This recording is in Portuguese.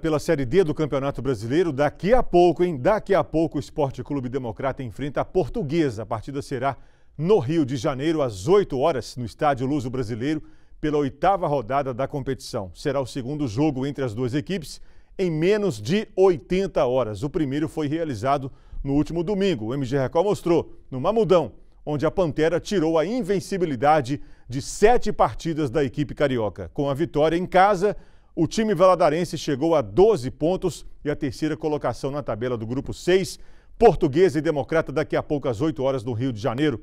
Pela Série D do Campeonato Brasileiro, daqui a pouco, hein? Daqui a pouco o Esporte Clube Democrata enfrenta a Portuguesa. A partida será no Rio de Janeiro, às 8 horas, no Estádio Luso Brasileiro, pela oitava rodada da competição. Será o segundo jogo entre as duas equipes em menos de 80 horas. O primeiro foi realizado no último domingo. O MG Record mostrou no Mamudão, onde a Pantera tirou a invencibilidade de sete partidas da equipe carioca. Com a vitória em casa, o time valadarense chegou a 12 pontos e a terceira colocação na tabela do grupo 6. Portuguesa e Democrata daqui a pouco às 8 horas no Rio de Janeiro.